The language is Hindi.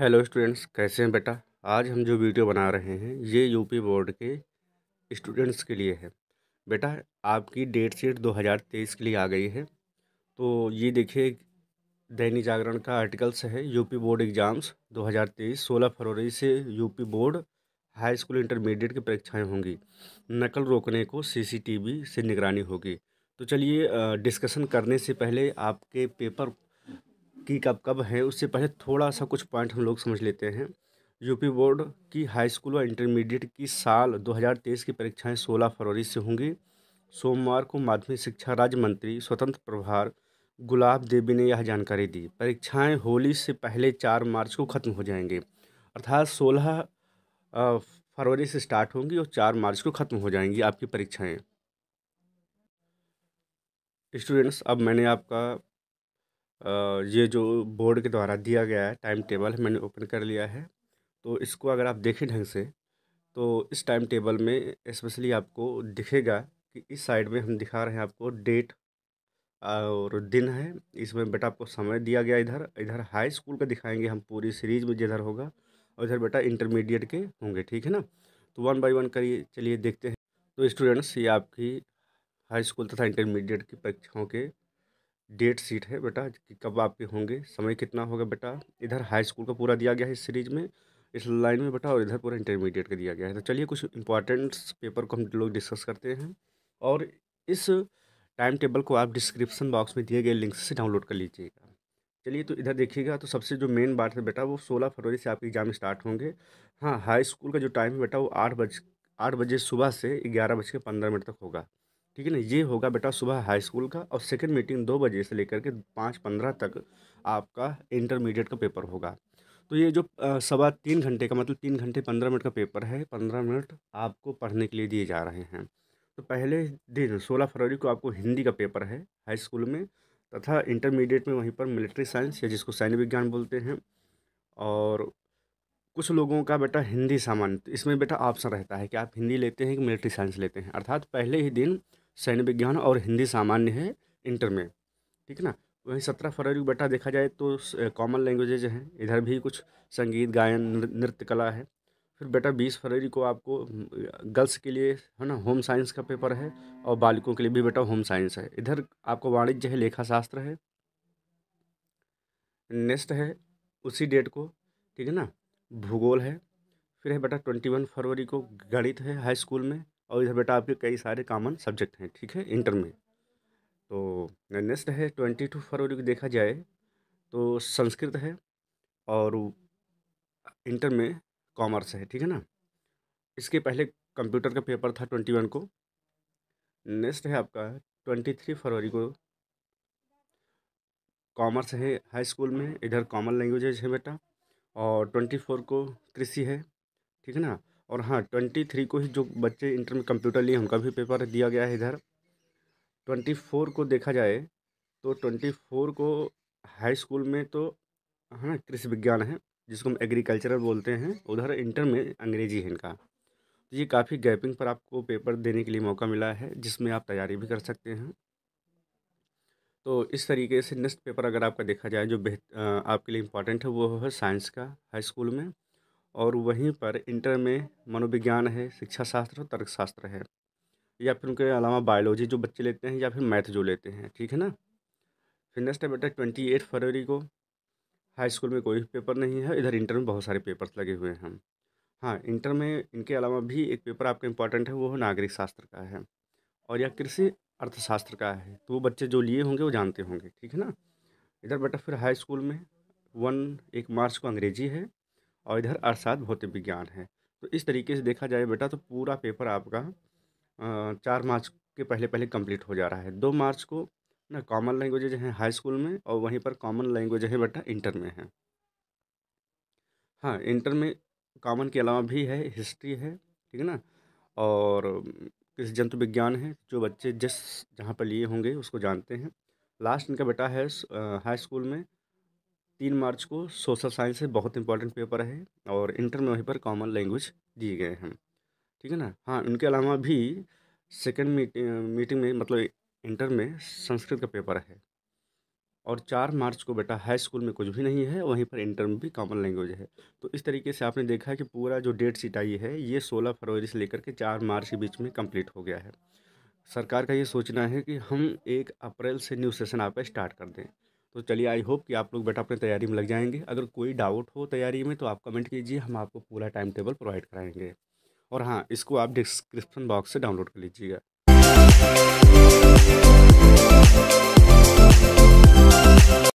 हेलो स्टूडेंट्स कैसे हैं बेटा आज हम जो वीडियो बना रहे हैं ये यूपी बोर्ड के स्टूडेंट्स के लिए है बेटा आपकी डेट शीट 2023 के लिए आ गई है तो ये देखिए दैनिक जागरण का आर्टिकल्स है यूपी बोर्ड एग्ज़ाम्स 2023 16 फरवरी से UP board high school intermediate की परीक्षाएँ होंगी नकल रोकने को सी से निगरानी होगी तो चलिए डिस्कशन करने से पहले आपके पेपर की कब कब है उससे पहले थोड़ा सा कुछ पॉइंट हम लोग समझ लेते हैं यूपी बोर्ड की हाई स्कूल व इंटरमीडिएट की साल 2023 की परीक्षाएं 16 फरवरी से होंगी सोमवार को माध्यमिक शिक्षा राज्य मंत्री स्वतंत्र प्रभार गुलाब देवी ने यह जानकारी दी परीक्षाएं होली से पहले चार मार्च को ख़त्म हो जाएंगे अर्थात सोलह फरवरी से स्टार्ट होंगी और चार मार्च को ख़त्म हो जाएंगी आपकी परीक्षाएँ स्टूडेंट्स अब मैंने आपका ये जो बोर्ड के द्वारा दिया गया है टाइम टेबल है मैंने ओपन कर लिया है तो इसको अगर आप देखें ढंग से तो इस टाइम टेबल में इस्पेशली आपको दिखेगा कि इस साइड में हम दिखा रहे हैं आपको डेट और दिन है इसमें बेटा आपको समय दिया गया इधर इधर हाई स्कूल का दिखाएंगे हम पूरी सीरीज में जिधर होगा और इधर बेटा इंटरमीडिएट के होंगे ठीक है ना तो वन बाई वन करिए चलिए देखते हैं तो स्टूडेंट्स ये आपकी हाई स्कूल तथा इंटरमीडिएट की परीक्षाओं के डेट सीट है बेटा कि कब आपके होंगे समय कितना होगा बेटा इधर हाई स्कूल का पूरा दिया गया है इस सीरीज में इस लाइन में बेटा और इधर पूरा इंटरमीडिएट का दिया गया है तो चलिए कुछ इंपॉर्टेंट पेपर को हम लोग डिस्कस करते हैं और इस टाइम टेबल को आप डिस्क्रिप्सन बॉक्स में दिए गए लिंक से डाउनलोड कर लीजिएगा चलिए तो इधर देखिएगा तो सबसे जो मेन बात है बेटा वो सोलह फरवरी से आपके एग्ज़ाम स्टार्ट होंगे हाँ हाई स्कूल का जो टाइम है बेटा वो आठ बज आठ बजे सुबह से ग्यारह बज के पंद्रह मिनट तक होगा ठीक है ना ये होगा बेटा सुबह हाई स्कूल का और सेकेंड मीटिंग दो बजे से लेकर के पाँच पंद्रह तक आपका इंटरमीडिएट का पेपर होगा तो ये जो सवा तीन घंटे का मतलब तीन घंटे पंद्रह मिनट का पेपर है पंद्रह मिनट आपको पढ़ने के लिए दिए जा रहे हैं तो पहले दिन सोलह फरवरी को आपको हिंदी का पेपर है हाई स्कूल में तथा इंटरमीडिएट में वहीं पर मिलिट्री साइंस या जिसको सैन्य विज्ञान बोलते हैं और कुछ लोगों का बेटा हिंदी सामान्य इसमें बेटा ऑप्शन रहता है कि आप हिंदी लेते हैं कि मिलिट्री साइंस लेते हैं अर्थात पहले ही दिन सैन्य विज्ञान और हिंदी सामान्य है इंटर में ठीक है ना वहीं सत्रह फरवरी को बेटा देखा जाए तो कॉमन लैंग्वेजेज हैं इधर भी कुछ संगीत गायन नृत्य कला है फिर बेटा बीस फरवरी को आपको गर्ल्स के लिए है ना होम साइंस का पेपर है और बालिकों के लिए भी बेटा होम साइंस है इधर आपको वाणिज्य है लेखा शास्त्र है नेक्स्ट है उसी डेट को ठीक है ना भूगोल है फिर है बेटा ट्वेंटी वन फरवरी को गणित है हाई स्कूल में और इधर बेटा आपके कई सारे कॉमन सब्जेक्ट हैं ठीक है इंटर में तो नेक्स्ट है ट्वेंटी टू फरवरी को देखा जाए तो संस्कृत है और इंटर में कॉमर्स है ठीक है ना इसके पहले कंप्यूटर का पेपर था ट्वेंटी वन को नेक्स्ट है आपका ट्वेंटी थ्री फरवरी को कॉमर्स है हाई स्कूल में इधर कॉमन लैंग्वेजेज है बेटा और ट्वेंटी फोर को कृषि है ठीक है ना और हाँ ट्वेंटी थ्री को ही जो बच्चे इंटर में कंप्यूटर लिए उनका भी पेपर दिया गया है इधर ट्वेंटी फोर को देखा जाए तो ट्वेंटी फोर को हाई स्कूल में तो है हाँ ना कृषि विज्ञान है जिसको हम एग्रीकल्चरल बोलते हैं उधर इंटर में अंग्रेजी है इनका तो ये काफ़ी गैपिंग पर आपको पेपर देने के लिए मौका मिला है जिसमें आप तैयारी भी कर सकते हैं तो इस तरीके से नेक्स्ट पेपर अगर आपका देखा जाए जो बेहतर आपके लिए इम्पॉर्टेंट है वो है साइंस का हाई स्कूल में और वहीं पर इंटर में मनोविज्ञान है शिक्षा शास्त्र और तर्कशास्त्र है या फिर उनके अलावा बायोलॉजी जो बच्चे लेते हैं या फिर मैथ जो लेते हैं ठीक है ना फिर नेक्स्ट है बेटा ट्वेंटी एट फरवरी को हाई स्कूल में कोई पेपर नहीं है इधर इंटर में बहुत सारे पेपर्स लगे हुए हैं हाँ इंटर में इनके अलावा भी एक पेपर आपका इंपॉर्टेंट है वो है नागरिक शास्त्र का है और या कृषि अर्थशास्त्र का है तो वो बच्चे जो लिए होंगे वो जानते होंगे ठीक है ना इधर बेटा फिर हाई स्कूल में वन एक मार्च को अंग्रेजी है और इधर अर्थात भौतिक विज्ञान है तो इस तरीके से देखा जाए बेटा तो पूरा पेपर आपका चार मार्च के पहले पहले कंप्लीट हो जा रहा है दो मार्च को ना कॉमन लैंग्वेजेज हैं हाई स्कूल में और वहीं पर कॉमन लैंग्वेज है बेटा इंटर में है हाँ इंटर में कॉमन के अलावा भी है हिस्ट्री है ठीक है ना और किस जंतु विज्ञान है जो बच्चे जिस जहाँ पर लिए होंगे उसको जानते हैं लास्ट इनका बेटा है हाई स्कूल में तीन मार्च को सोशल साइंस से बहुत इंपॉर्टेंट पेपर है और इंटर में वहीं पर कॉमन लैंग्वेज दिए गए हैं ठीक है ना हाँ उनके अलावा भी सेकेंड मीटिंग में मतलब इंटर में संस्कृत का पेपर है और चार मार्च को बेटा हाई स्कूल में कुछ भी नहीं है वहीं पर इंटर में भी कॉमन लैंग्वेज है तो इस तरीके से आपने देखा कि पूरा जो डेट सीट आई है ये सोलह फरवरी से लेकर के चार मार्च के बीच में कंप्लीट हो गया है सरकार का ये सोचना है कि हम एक अप्रैल से न्यू सेशन आपका स्टार्ट कर दें तो चलिए आई होप कि आप लोग बेटा अपनी तैयारी में लग जाएंगे अगर कोई डाउट हो तैयारी में तो आप कमेंट कीजिए हम आपको पूरा टाइम टेबल प्रोवाइड कराएंगे और हाँ इसको आप डिस्क्रिप्शन बॉक्स से डाउनलोड कर लीजिएगा